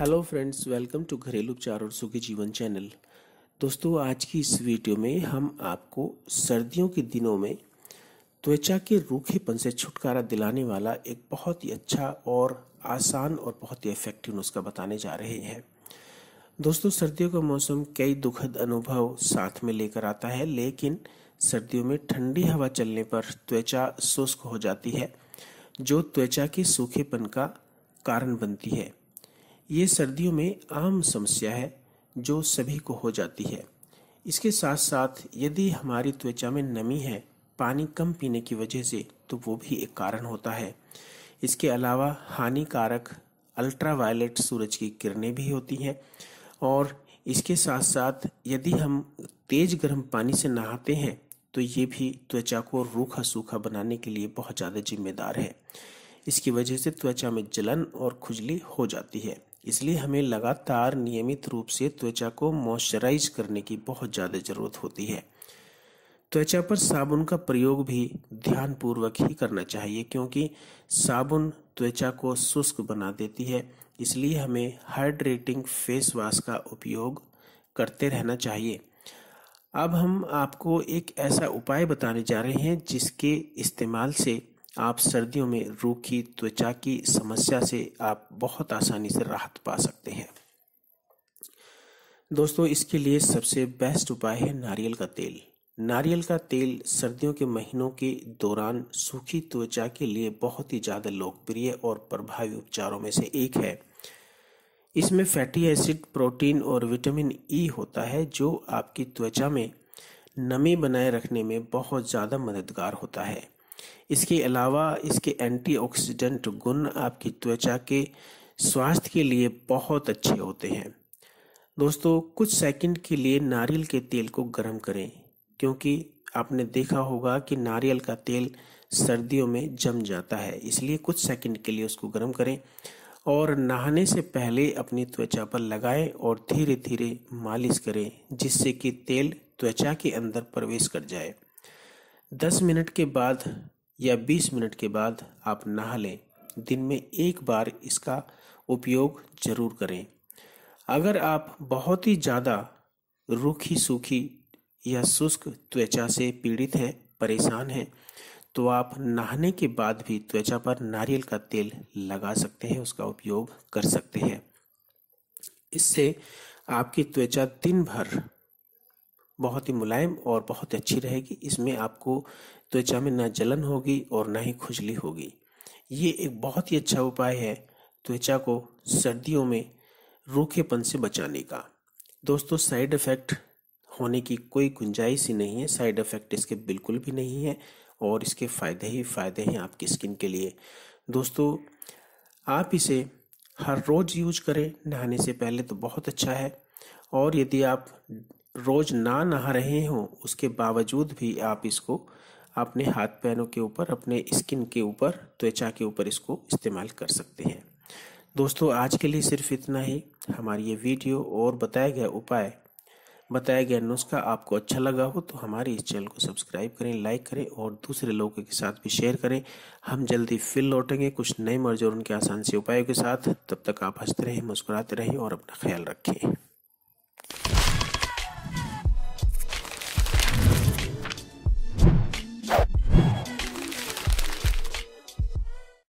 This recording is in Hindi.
हेलो फ्रेंड्स वेलकम टू घरेलू उपचार और सुखी जीवन चैनल दोस्तों आज की इस वीडियो में हम आपको सर्दियों के दिनों में त्वचा के रूखेपन से छुटकारा दिलाने वाला एक बहुत ही अच्छा और आसान और बहुत ही इफेक्टिव नुस्खा बताने जा रहे हैं दोस्तों सर्दियों का मौसम कई दुखद अनुभव साथ में लेकर आता है लेकिन सर्दियों में ठंडी हवा चलने पर त्वचा शुष्क हो जाती है जो त्वचा के सूखेपन का कारण बनती है ये सर्दियों में आम समस्या है जो सभी को हो जाती है इसके साथ साथ यदि हमारी त्वचा में नमी है पानी कम पीने की वजह से तो वो भी एक कारण होता है इसके अलावा हानिकारक अल्ट्रावायलेट सूरज की किरणें भी होती हैं और इसके साथ साथ यदि हम तेज गर्म पानी से नहाते हैं तो ये भी त्वचा को रूखा सूखा बनाने के लिए बहुत ज़्यादा जिम्मेदार है इसकी वजह से त्वचा में जलन और खुजली हो जाती है इसलिए हमें लगातार नियमित रूप से त्वचा को मॉइस्चराइज करने की बहुत ज़्यादा ज़रूरत होती है त्वचा पर साबुन का प्रयोग भी ध्यानपूर्वक ही करना चाहिए क्योंकि साबुन त्वचा को शुष्क बना देती है इसलिए हमें हाइड्रेटिंग फेस वाश का उपयोग करते रहना चाहिए अब हम आपको एक ऐसा उपाय बताने जा रहे हैं जिसके इस्तेमाल से आप सर्दियों में रूखी त्वचा की समस्या से आप बहुत आसानी से राहत पा सकते हैं दोस्तों इसके लिए सबसे बेस्ट उपाय है नारियल का तेल नारियल का तेल सर्दियों के महीनों के दौरान सूखी त्वचा के लिए बहुत ही ज़्यादा लोकप्रिय और प्रभावी उपचारों में से एक है इसमें फैटी एसिड प्रोटीन और विटामिन ई e होता है जो आपकी त्वचा में नमी बनाए रखने में बहुत ज़्यादा मददगार होता है इसके अलावा इसके एंटीऑक्सीडेंट गुण आपकी त्वचा के स्वास्थ्य के लिए बहुत अच्छे होते हैं दोस्तों कुछ सेकंड के लिए नारियल के तेल को गर्म करें क्योंकि आपने देखा होगा कि नारियल का तेल सर्दियों में जम जाता है इसलिए कुछ सेकंड के लिए उसको गर्म करें और नहाने से पहले अपनी त्वचा पर लगाएं और धीरे धीरे मालिश करें जिससे कि तेल त्वचा के अंदर प्रवेश कर जाए दस मिनट के बाद या बीस मिनट के बाद आप नहा लें दिन में एक बार इसका उपयोग जरूर करें अगर आप बहुत ही ज़्यादा रूखी सूखी या शुष्क त्वचा से पीड़ित हैं परेशान हैं तो आप नहाने के बाद भी त्वचा पर नारियल का तेल लगा सकते हैं उसका उपयोग कर सकते हैं इससे आपकी त्वचा दिन भर बहुत ही मुलायम और बहुत ही अच्छी रहेगी इसमें आपको त्वचा में ना जलन होगी और ना ही खुजली होगी ये एक बहुत ही अच्छा उपाय है त्वचा को सर्दियों में रूखेपन से बचाने का दोस्तों साइड इफ़ेक्ट होने की कोई गुंजाइश ही नहीं है साइड इफ़ेक्ट इसके बिल्कुल भी नहीं है और इसके फ़ायदे ही फ़ायदे हैं आपकी स्किन के लिए दोस्तों आप इसे हर रोज़ यूज करें नहाने से पहले तो बहुत अच्छा है और यदि आप रोज ना नहा रहे हों उसके बावजूद भी आप इसको अपने हाथ पैरों के ऊपर अपने स्किन के ऊपर त्वचा के ऊपर इसको इस्तेमाल कर सकते हैं दोस्तों आज के लिए सिर्फ इतना ही हमारी ये वीडियो और बताया गया उपाय बताया गया नुस्खा आपको अच्छा लगा हो तो हमारे इस चैनल को सब्सक्राइब करें लाइक करें और दूसरे लोगों के साथ भी शेयर करें हम जल्दी फिर लौटेंगे कुछ नए मर्ज और उनके आसान से उपायों के साथ तब तक आप हंसते रहें मुस्कुराते रहें और अपना ख्याल रखें